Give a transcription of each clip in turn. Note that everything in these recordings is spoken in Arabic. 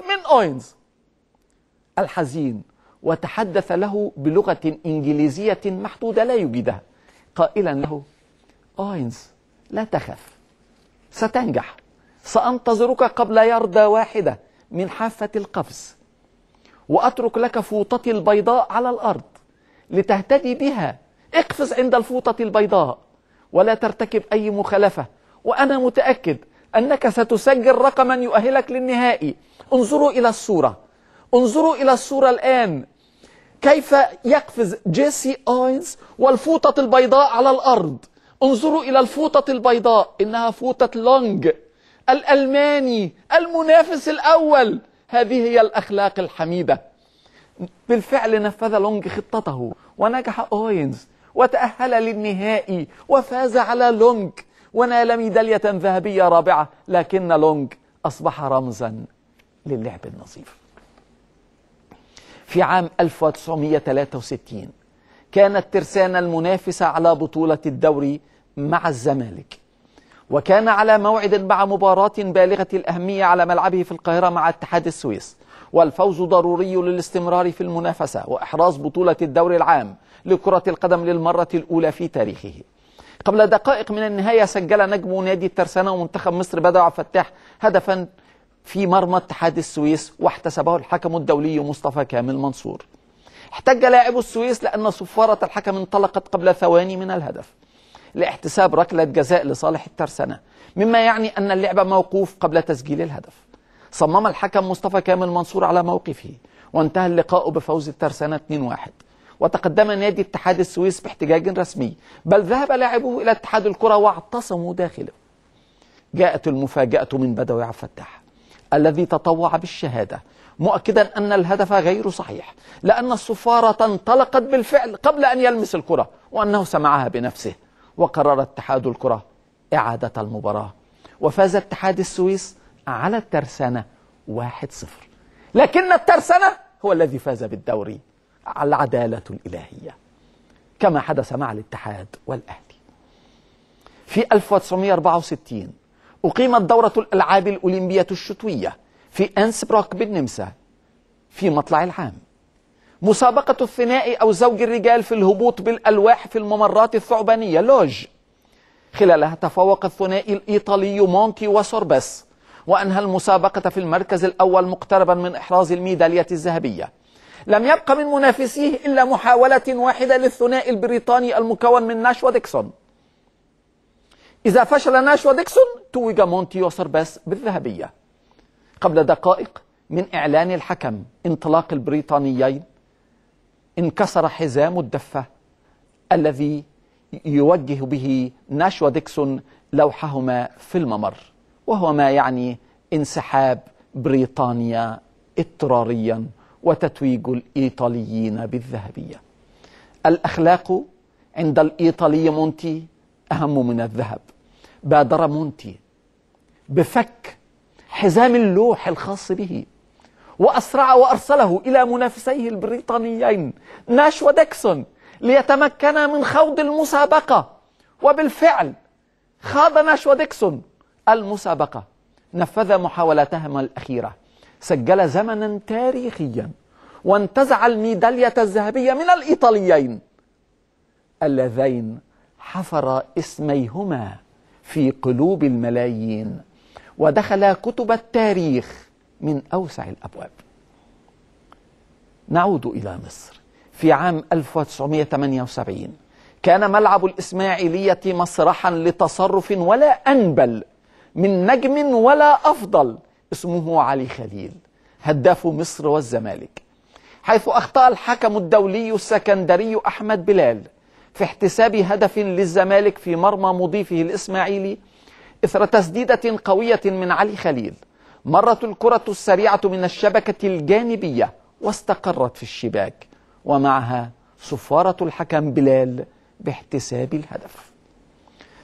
من أوينز الحزين وتحدث له بلغة إنجليزية محدودة لا يجدها قائلا له أوينز لا تخف ستنجح سأنتظرك قبل يردى واحدة من حافة القفز وأترك لك فوطتي البيضاء على الأرض لتهتدي بها اقفز عند الفوطة البيضاء ولا ترتكب أي مخالفة وأنا متأكد أنك ستسجل رقما يؤهلك للنهائي انظروا إلى الصورة انظروا إلى الصورة الآن كيف يقفز جيسي أوينز والفوطة البيضاء على الأرض انظروا إلى الفوطة البيضاء إنها فوطة لونج الألماني المنافس الأول هذه هي الأخلاق الحميدة بالفعل نفذ لونج خطته ونجح أوينز وتأهل للنهائي وفاز على لونج ونال ميدالية ذهبية رابعة لكن لونج أصبح رمزا للعب النظيف في عام 1963 كانت ترسانة المنافسة على بطولة الدوري مع الزمالك وكان على موعد مع مباراة بالغة الأهمية على ملعبه في القاهرة مع اتحاد السويس والفوز ضروري للاستمرار في المنافسة وإحراز بطولة الدوري العام لكرة القدم للمرة الأولى في تاريخه قبل دقائق من النهاية سجل نجم نادي الترسانة ومنتخب مصر بدر عبد الفتاح هدفا في مرمى اتحاد السويس واحتسبه الحكم الدولي مصطفى كامل منصور احتج لاعب السويس لأن صفارة الحكم انطلقت قبل ثواني من الهدف لاحتساب ركلة جزاء لصالح الترسانة مما يعني أن اللعب موقوف قبل تسجيل الهدف صمم الحكم مصطفى كامل منصور على موقفه وانتهى اللقاء بفوز الترسانة 2-1 وتقدم نادي اتحاد السويس باحتجاج رسمي بل ذهب لاعبوه إلى اتحاد الكرة واعتصموا داخله جاءت المفاجأة من بدوي عبد الفتاح الذي تطوع بالشهادة مؤكدا أن الهدف غير صحيح لأن الصفارة انطلقت بالفعل قبل أن يلمس الكرة وأنه سمعها بنفسه وقرر اتحاد الكرة إعادة المباراة وفاز اتحاد السويس على الترسانة 1-0 لكن الترسانة هو الذي فاز بالدوري العدالة الإلهية كما حدث مع الاتحاد والأهلي في 1964 أقيمت دورة الألعاب الأولمبية الشتوية في أنسبروك بالنمسا في مطلع العام مسابقة الثنائي أو زوج الرجال في الهبوط بالألواح في الممرات الثعبانية لوج خلالها تفوق الثنائي الإيطالي مونتي وسوربس وأنهى المسابقة في المركز الأول مقتربا من إحراز الميدالية الذهبية لم يبق من منافسيه إلا محاولة واحدة للثنائي البريطاني المكون من ناش وديكسون إذا فشل ناش وديكسون توج مونتيو سرباس بالذهبية قبل دقائق من إعلان الحكم انطلاق البريطانيين انكسر حزام الدفة الذي يوجه به ناش وديكسون لوحهما في الممر وهو ما يعني انسحاب بريطانيا اضطراريا وتتويج الايطاليين بالذهبيه الاخلاق عند الايطالي مونتي اهم من الذهب بادر مونتي بفك حزام اللوح الخاص به وأسرع وأرسله إلى منافسيه البريطانيين ناش وديكسون ليتمكنا من خوض المسابقة وبالفعل خاض ناش وديكسون المسابقة نفذ محاولتهما الأخيرة سجل زمنا تاريخيا وانتزع الميدالية الذهبية من الإيطاليين اللذين حفر اسميهما في قلوب الملايين ودخل كتب التاريخ من أوسع الأبواب نعود إلى مصر في عام 1978 كان ملعب الإسماعيلية مسرحا لتصرف ولا أنبل من نجم ولا أفضل اسمه علي خليل هداف مصر والزمالك حيث أخطأ الحكم الدولي السكندري أحمد بلال في احتساب هدف للزمالك في مرمى مضيفه الإسماعيلي إثر تسديدة قوية من علي خليل مرت الكرة السريعة من الشبكة الجانبية واستقرت في الشباك ومعها صفارة الحكم بلال باحتساب الهدف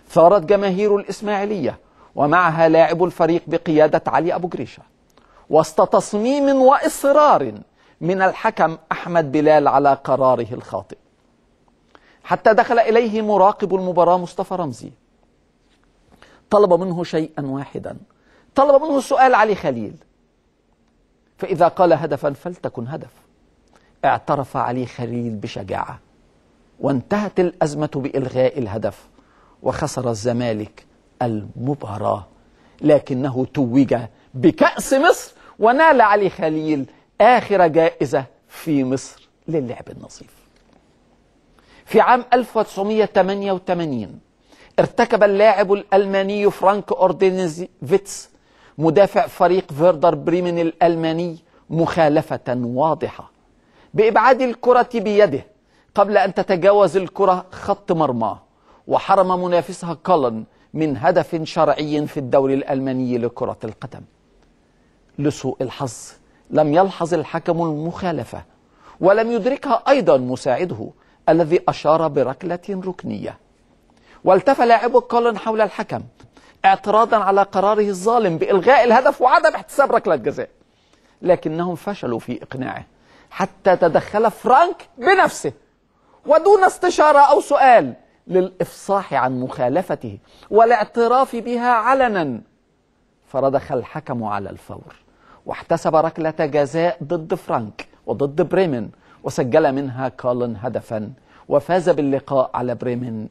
ثارت جماهير الإسماعيلية ومعها لاعب الفريق بقيادة علي أبو جريشة وسط تصميم وإصرار من الحكم أحمد بلال على قراره الخاطئ حتى دخل إليه مراقب المباراة مصطفى رمزي طلب منه شيئا واحدا طلب منه سؤال علي خليل فإذا قال هدفا فلتكن هدف اعترف علي خليل بشجاعة وانتهت الأزمة بإلغاء الهدف وخسر الزمالك المباراة لكنه توج بكأس مصر ونال علي خليل آخر جائزة في مصر للعب النظيف في عام 1988 ارتكب اللاعب الألماني فرانك أوردينزي فيتس مدافع فريق فيردر بريمن الألماني مخالفة واضحة بإبعاد الكرة بيده قبل أن تتجاوز الكرة خط مرمى وحرم منافسها كولن من هدف شرعي في الدوري الألماني لكرة القدم لسوء الحظ لم يلحظ الحكم المخالفة ولم يدركها أيضا مساعده الذي أشار بركلة ركنية والتف لاعب كولن حول الحكم اعتراضا على قراره الظالم بإلغاء الهدف وعدم احتساب ركلة جزاء لكنهم فشلوا في إقناعه حتى تدخل فرانك بنفسه ودون استشارة أو سؤال للإفصاح عن مخالفته والاعتراف بها علنا فردخ الحكم على الفور واحتسب ركلة جزاء ضد فرانك وضد بريمن وسجل منها كولن هدفا وفاز باللقاء على بريمن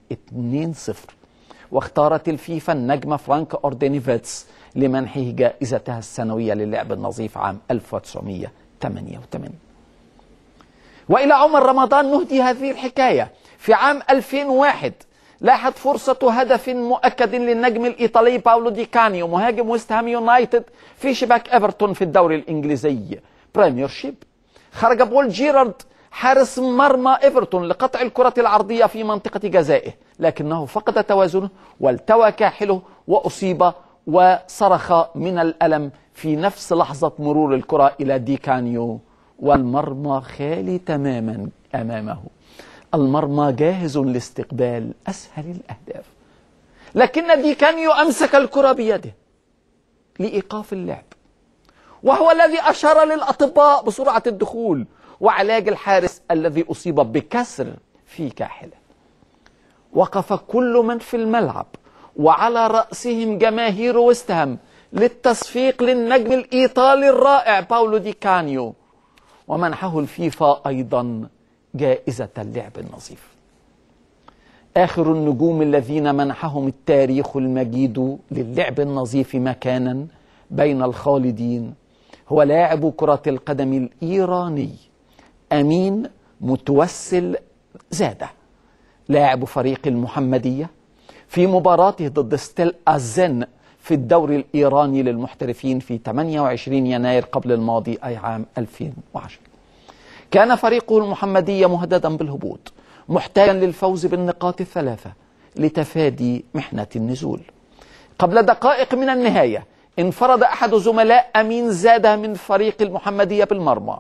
2-0 واختارت الفيفا النجم فرانك أوردينيفيتس لمنحه جائزتها السنوية للعب النظيف عام 1988 وإلى عمر رمضان نهدي هذه الحكاية في عام 2001 لاحت فرصة هدف مؤكد للنجم الإيطالي باولو دي كانيو مهاجم ويست هام يونايتد في شباك إيفرتون في الدوري الإنجليزي بريمير شيب خرج بول جيرارد حارس مرمى إيفرتون لقطع الكرة العرضية في منطقة جزائه لكنه فقد توازنه والتوى كاحله وأصيب وصرخ من الألم في نفس لحظة مرور الكرة إلى دي كانيو والمرمى خالي تماما أمامه المرمى جاهز لاستقبال أسهل الأهداف لكن دي كانيو أمسك الكرة بيده لإيقاف اللعب وهو الذي أشار للأطباء بسرعة الدخول وعلاج الحارس الذي أصيب بكسر في كاحله وقف كل من في الملعب وعلى رأسهم جماهير وستهم للتصفيق للنجم الإيطالي الرائع باولو دي كانيو ومنحه الفيفا أيضا جائزة اللعب النظيف آخر النجوم الذين منحهم التاريخ المجيد للعب النظيف مكانا بين الخالدين هو لاعب كرة القدم الإيراني أمين متوسل زادة لاعب فريق المحمدية في مباراته ضد ستيل أزن في الدوري الإيراني للمحترفين في 28 يناير قبل الماضي أي عام 2010 كان فريقه المحمدية مهددا بالهبوط محتاجا للفوز بالنقاط الثلاثة لتفادي محنة النزول قبل دقائق من النهاية انفرد أحد زملاء أمين زادة من فريق المحمدية بالمرمى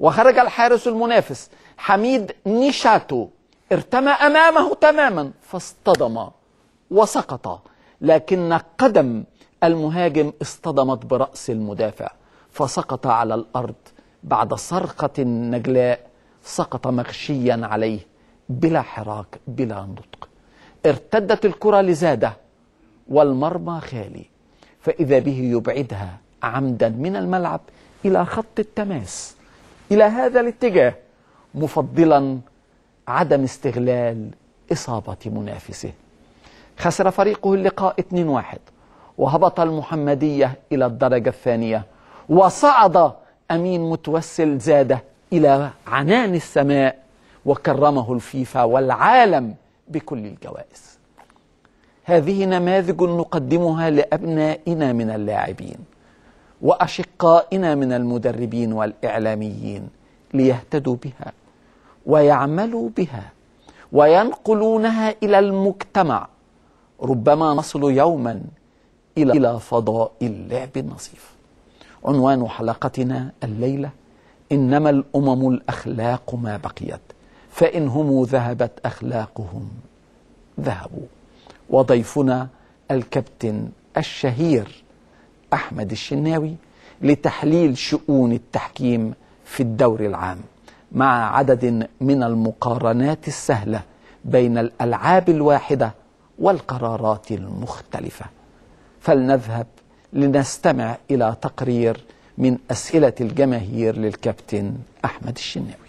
وخرج الحارس المنافس حميد نيشاتو ارتمى أمامه تماما فاصطدم وسقط لكن قدم المهاجم اصطدمت برأس المدافع فسقط على الأرض بعد صرخة نجلاء سقط مغشيا عليه بلا حراك بلا نطق ارتدت الكرة لزادة والمرمى خالي فإذا به يبعدها عمدا من الملعب إلى خط التماس إلى هذا الاتجاه مفضلا عدم استغلال إصابة منافسه خسر فريقه اللقاء 2-1 وهبط المحمدية إلى الدرجة الثانية وصعد أمين متوسل زاد إلى عنان السماء وكرمه الفيفا والعالم بكل الجوائز هذه نماذج نقدمها لأبنائنا من اللاعبين وأشقائنا من المدربين والإعلاميين ليهتدوا بها ويعملوا بها وينقلونها إلى المجتمع ربما نصل يوما إلى فضاء اللعب النصيف عنوان حلقتنا الليله انما الامم الاخلاق ما بقيت فان هم ذهبت اخلاقهم ذهبوا وضيفنا الكابتن الشهير احمد الشناوي لتحليل شؤون التحكيم في الدور العام مع عدد من المقارنات السهله بين الالعاب الواحده والقرارات المختلفه فلنذهب لنستمع إلى تقرير من أسئلة الجماهير للكابتن أحمد الشناوي